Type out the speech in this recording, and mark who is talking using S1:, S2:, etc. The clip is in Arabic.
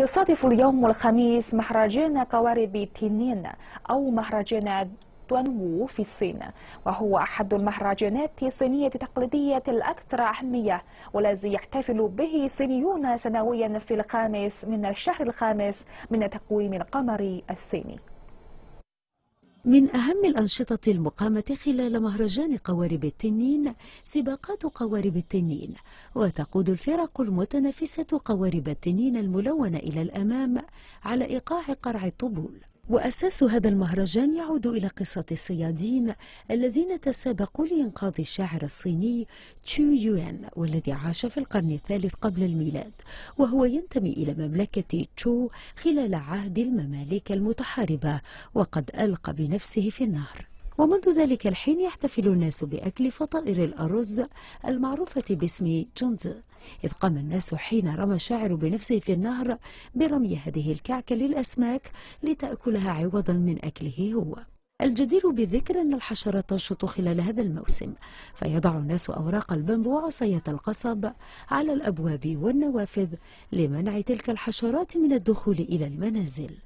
S1: يصادف اليوم الخميس مهرجان قوارب تنين أو مهرجان دوانوو في الصين وهو أحد المهرجانات الصينية التقليدية الأكثر أهمية والذي يحتفل به صينيون سنويا في الخامس من الشهر الخامس من التقويم القمري الصيني
S2: من أهم الأنشطة المقامة خلال مهرجان قوارب التنين سباقات قوارب التنين وتقود الفرق المتنافسة قوارب التنين الملونة إلى الأمام على إيقاع قرع الطبول وأساس هذا المهرجان يعود إلى قصة الصيادين الذين تسابقوا لإنقاذ الشاعر الصيني تشو يوان والذي عاش في القرن الثالث قبل الميلاد وهو ينتمي إلى مملكة تشو خلال عهد المماليك المتحاربة وقد ألقى بنفسه في النهر ومنذ ذلك الحين يحتفل الناس بأكل فطائر الأرز المعروفة باسم تونزو إذ قام الناس حين رمى شاعر بنفسه في النهر برمي هذه الكعكة للأسماك لتأكلها عوضا من أكله هو الجدير بالذكر أن الحشرة تنشط خلال هذا الموسم فيضع الناس أوراق البامبو وعصاية القصب على الأبواب والنوافذ لمنع تلك الحشرات من الدخول إلى المنازل